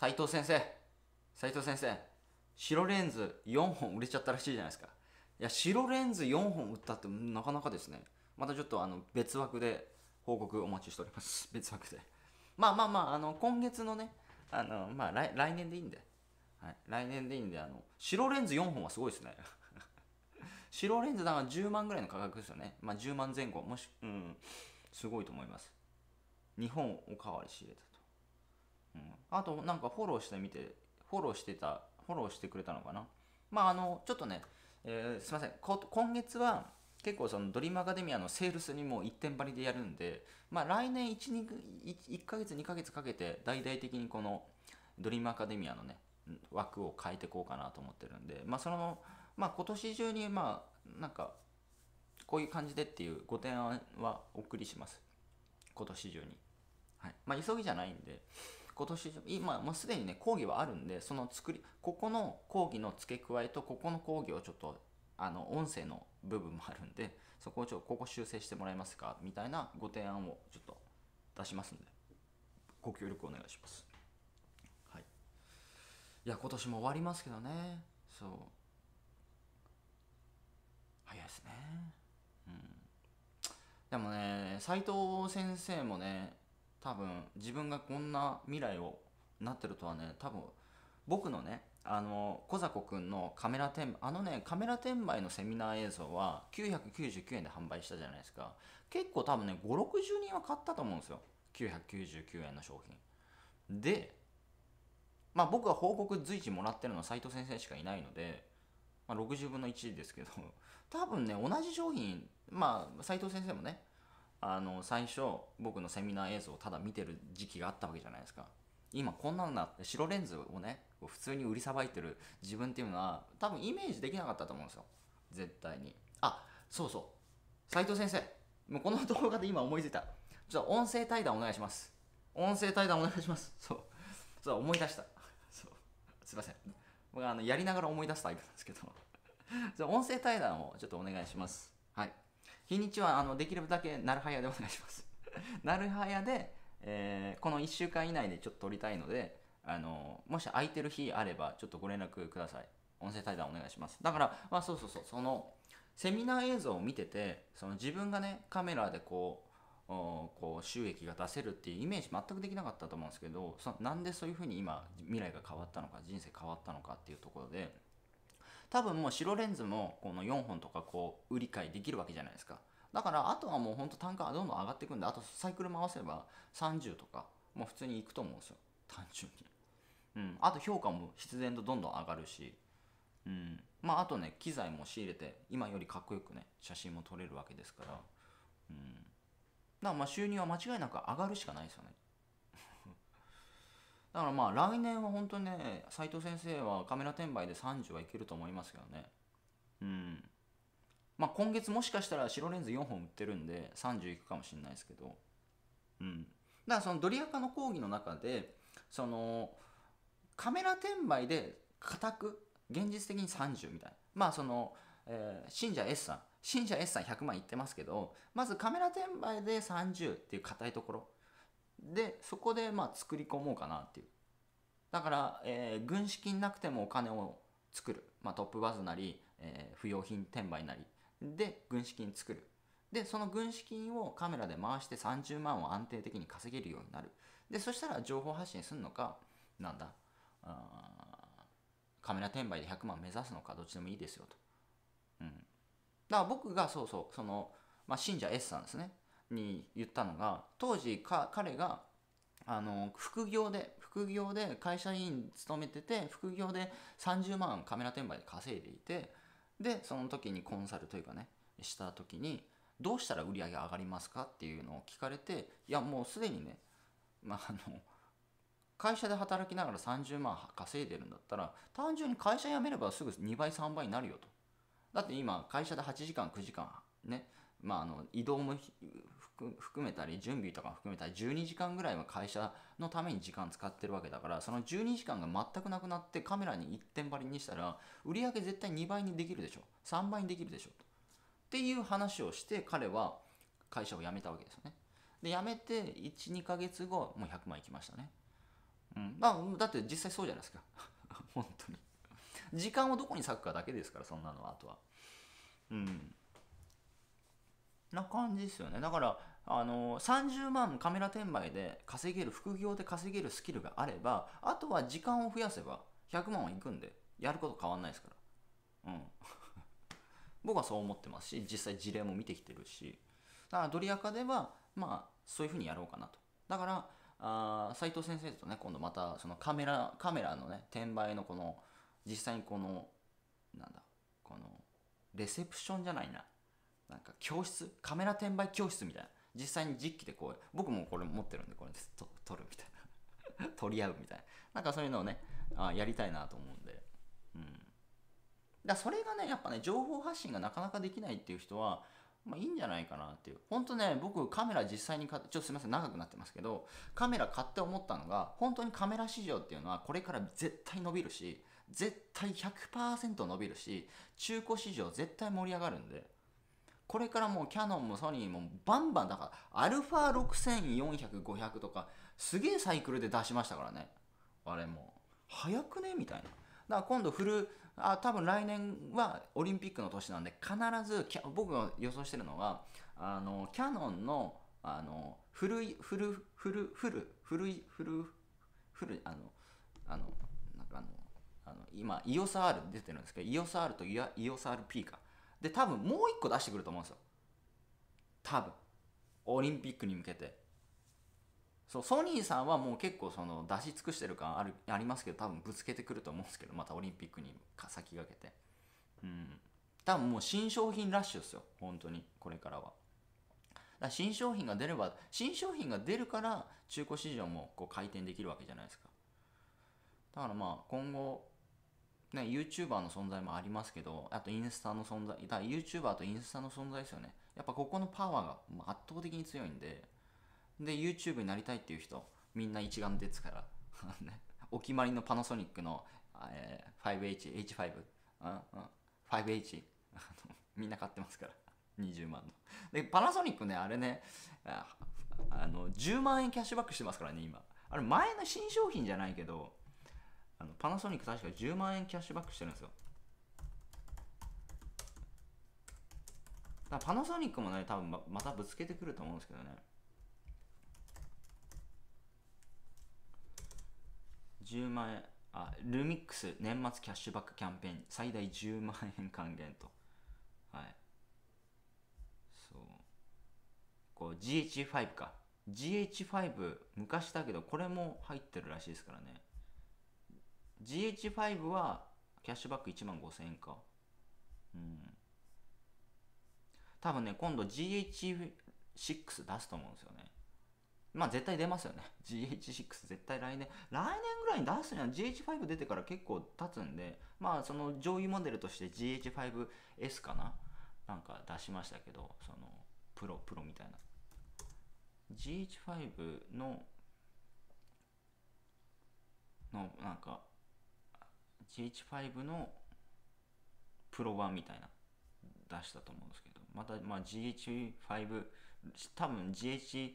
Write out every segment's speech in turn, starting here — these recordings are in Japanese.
斉藤先生、斉藤先生、白レンズ4本売れちゃったらしいじゃないですか。いや、白レンズ4本売ったってなかなかですね。またちょっとあの別枠で報告お待ちしております。別枠で。まあまあまあ、あの、今月のね、あの、まあ来、来年でいいんで。はい、来年でいいんで、あの、白レンズ4本はすごいですね。白レンズだから10万ぐらいの価格ですよね。まあ10万前後。もし、うん、すごいと思います。2本おかわり仕入れた。あとなんかフォローしてみてフォローしてたフォローしてくれたのかなまああのちょっとね、えー、すいません今月は結構そのドリームアカデミアのセールスにも一点張りでやるんで、まあ、来年 1, 2 1ヶ月2ヶ月かけて大々的にこのドリームアカデミアのね枠を変えていこうかなと思ってるんで、まあ、その、まあ、今年中にまあなんかこういう感じでっていうご提案はお送りします今年中に、はいまあ、急ぎじゃないんで今年、今、もうすでにね、講義はあるんで、その作り、ここの講義の付け加えと、ここの講義をちょっと、あの、音声の部分もあるんで、そこをちょっと、ここ修正してもらえますか、みたいなご提案をちょっと出しますんで、ご協力お願いします。はい。いや、今年も終わりますけどね、そう。早いですね。うん。でもね、斎藤先生もね、多分自分がこんな未来をなってるとはね多分僕のねあの小迫くんのカメラ転あのねカメラ転売のセミナー映像は999円で販売したじゃないですか結構多分ね560人は買ったと思うんですよ999円の商品でまあ僕は報告随時もらってるのは斉藤先生しかいないので、まあ、60分の1ですけど多分ね同じ商品まあ斉藤先生もねあの最初僕のセミナー映像をただ見てる時期があったわけじゃないですか今こんなんなって白レンズをね普通に売りさばいてる自分っていうのは多分イメージできなかったと思うんですよ絶対にあそうそう斉藤先生もうこの動画で今思いついたちょっと音声対談お願いします音声対談お願いしますそうそう思い出したそうすいません僕あのやりながら思い出すタイプなんですけど音声対談をちょっとお願いしますはい日にちはあのできるだけなるはやでお願いします なるはやで、えー、この1週間以内でちょっと撮りたいのであのもし空いてる日あればちょっとご連絡ください音声対談お願いしますだから、まあ、そうそうそうそのセミナー映像を見ててその自分がねカメラでこうこう収益が出せるっていうイメージ全くできなかったと思うんですけどそなんでそういうふうに今未来が変わったのか人生変わったのかっていうところで多分もう白レンズもこの4本とかこう売り買いできるわけじゃないですかだからあとはもうほんと単価はどんどん上がっていくんであとサイクル回せば30とかもう普通にいくと思うんですよ単純にうんあと評価も必然とどんどん上がるしうんまああとね機材も仕入れて今よりかっこよくね写真も撮れるわけですからうんだからまあ収入は間違いなく上がるしかないですよねだからまあ来年は本当にね斎藤先生はカメラ転売で30はいけると思いますけどねうんまあ今月もしかしたら白レンズ4本売ってるんで30いくかもしれないですけどうんだからそのドリアカの講義の中でそのカメラ転売で固く現実的に30みたいなまあその、えー、信者 S さん信者 S さん100万いってますけどまずカメラ転売で30っていう硬いところでそこでまあ作り込もうかなっていうだから、えー、軍資金なくてもお金を作る、まあ、トップバズなり、えー、不用品転売なりで軍資金作るでその軍資金をカメラで回して30万を安定的に稼げるようになるでそしたら情報発信するのかなんだカメラ転売で100万目指すのかどっちでもいいですよと、うん、だから僕がそうそうその、まあ、信者 S さんですねに言ったのが当時彼があの副業で副業で会社員勤めてて副業で30万カメラ転売で稼いでいてでその時にコンサルというかねした時にどうしたら売り上げ上がりますかっていうのを聞かれていやもうすでにね、まあ、あの会社で働きながら30万稼いでるんだったら単純に会社辞めればすぐ2倍3倍になるよとだって今会社で8時間9時間ねまあ、あの移動も含めたり準備とか含めたり12時間ぐらいは会社のために時間使ってるわけだからその12時間が全くなくなってカメラに一点張りにしたら売り上げ絶対2倍にできるでしょ3倍にできるでしょっていう話をして彼は会社を辞めたわけですよねで辞めて12ヶ月後もう100万いきましたね、うん、まあだって実際そうじゃないですか 本当に時間をどこに割くかだけですからそんなのはあとはうんな感じですよねだからあの30万カメラ転売で稼げる副業で稼げるスキルがあればあとは時間を増やせば100万はいくんでやること変わんないですからうん 僕はそう思ってますし実際事例も見てきてるしだからドリアカではまあそういうふうにやろうかなとだからあ斉藤先生とね今度またそのカメラカメラのね転売のこの実際にこのなんだこのレセプションじゃないななんか教室カメラ転売教室みたいな実際に実機でこう僕もこれ持ってるんでこれでと撮るみたいな 取り合うみたいななんかそういうのをねあやりたいなと思うんでうんだそれがねやっぱね情報発信がなかなかできないっていう人はまあ、いいんじゃないかなっていう。ほんとね、僕カメラ実際にか、ちょっとすみません、長くなってますけど、カメラ買って思ったのが、本当にカメラ市場っていうのはこれから絶対伸びるし、絶対100%伸びるし、中古市場絶対盛り上がるんで、これからもうキャノンもソニーもバンバンだからアルファ6400500とかすげえサイクルで出しましたからねあれも早くねみたいなだから今度フルあ多分来年はオリンピックの年なんで必ず僕が予想してるのはあのキャノンのあの古い古い古い古い古い古い古いあのあのなんかあのあの今 EOSR 出てるんですけど EOSR と EOSRP かで多分もう一個出してくると思うんですよ多分オリンピックに向けてそうソニーさんはもう結構その出し尽くしてる感あるありますけど多分ぶつけてくると思うんですけどまたオリンピックに先駆けてうん多分もう新商品ラッシュですよ本当にこれからはだ新商品が出れば新商品が出るから中古市場もこう回転できるわけじゃないですかだからまあ今後ね、YouTuber の存在もありますけど、あとインスタの存在、だ YouTuber とインスタの存在ですよね。やっぱここのパワーが圧倒的に強いんで、で、YouTube になりたいっていう人、みんな一丸ですから、お決まりのパナソニックの、えー、5H、H5、うんうん、5H、みんな買ってますから、20万の。で、パナソニックね、あれね、あの10万円キャッシュバックしてますからね、今。あれ、前の新商品じゃないけど、あのパナソニック確か10万円キャッシュバックしてるんですよだパナソニックもね多分またぶつけてくると思うんですけどね10万円あルミックス年末キャッシュバックキャンペーン最大10万円還元とはいそうこう GH5 か GH5 昔だけどこれも入ってるらしいですからね GH5 はキャッシュバック1万5000円か。うん。多分ね、今度 GH6 出すと思うんですよね。まあ絶対出ますよね。GH6 絶対来年、来年ぐらいに出すには GH5 出てから結構経つんで、まあその上位モデルとして GH5S かななんか出しましたけど、そのプロ、プロみたいな。GH5 の、の、なんか GH5 のプロ版みたいな出したと思うんですけどまた、まあ、GH5 多分 GH6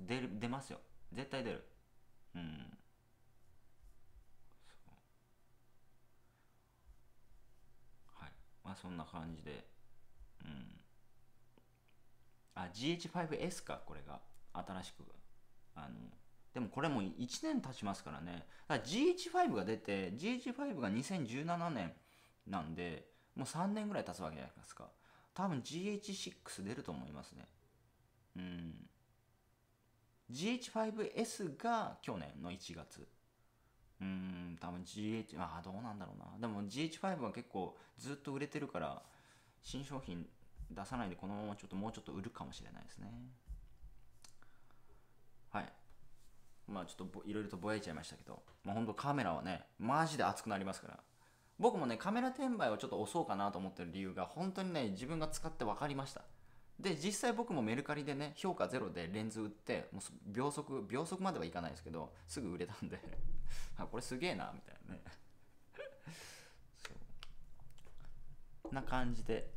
出る出ますよ絶対出るうんはいまあそんな感じでうんあ GH5S かこれが新しくあのでもこれもう1年経ちますからね。ら GH5 が出て、GH5 が2017年なんで、もう3年ぐらい経つわけじゃないですか。多分 GH6 出ると思いますね。うん。GH5S が去年の1月。うん、多分 GH、ああ、どうなんだろうな。でも GH5 は結構ずっと売れてるから、新商品出さないでこのままちょっともうちょっと売るかもしれないですね。はい。まあちょっといろいろとぼやいちゃいましたけど、まあ本当カメラはね、マジで熱くなりますから。僕もね、カメラ転売をちょっと押そうかなと思ってる理由が、本当にね、自分が使って分かりました。で、実際僕もメルカリでね、評価ゼロでレンズ売って、もう秒速、秒速まではいかないですけど、すぐ売れたんで あ、これすげえな、みたいなねそう。な感じで、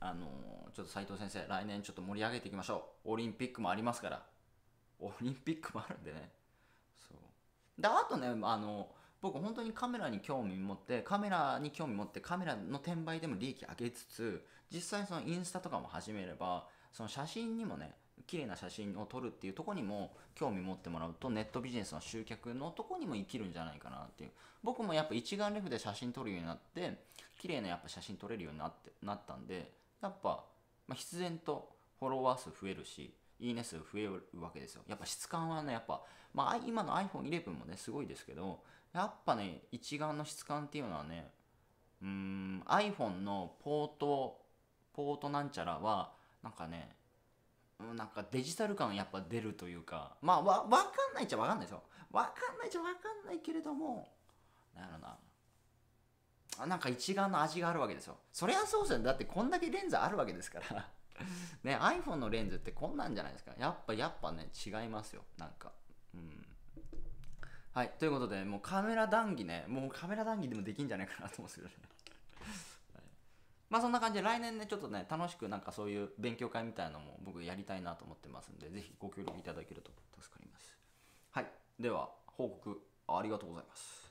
あのー、ちょっと斉藤先生、来年ちょっと盛り上げていきましょう。オリンピックもありますから。オリンピックもあるんでね。そうであとねあの僕本当にカメラに興味持ってカメラに興味持ってカメラの転売でも利益上げつつ実際そのインスタとかも始めればその写真にもね綺麗な写真を撮るっていうとこにも興味持ってもらうとネットビジネスの集客のとこにも生きるんじゃないかなっていう僕もやっぱ一眼レフで写真撮るようになって綺麗なやっぱ写真撮れるようになってなったんでやっぱ、ま必然とフォロワー数増えるしいいね数増えるわけですよ。やっぱ質感はね、やっぱ、まあ今の iPhone11 もね、すごいですけど、やっぱね、一眼の質感っていうのはね、うん、iPhone のポート、ポートなんちゃらは、なんかね、なんかデジタル感やっぱ出るというか、まあわ、わかんないっちゃわかんないですよ。わかんないっちゃわかんないけれども、なるな。なんか一眼の味があるわけですよ。そりゃそうですよ。だってこんだけレンズあるわけですからね iPhone のレンズってこんなんじゃないですかやっぱやっぱね違いますよなんかうんはいということでもうカメラ談義ねもうカメラ談義でもできんじゃないかなと思うんですけどね はい、まあそんな感じで来年ねちょっとね楽しくなんかそういう勉強会みたいなのも僕やりたいなと思ってますんでぜひご協力いただけると助かりますはいでは報告ありがとうございます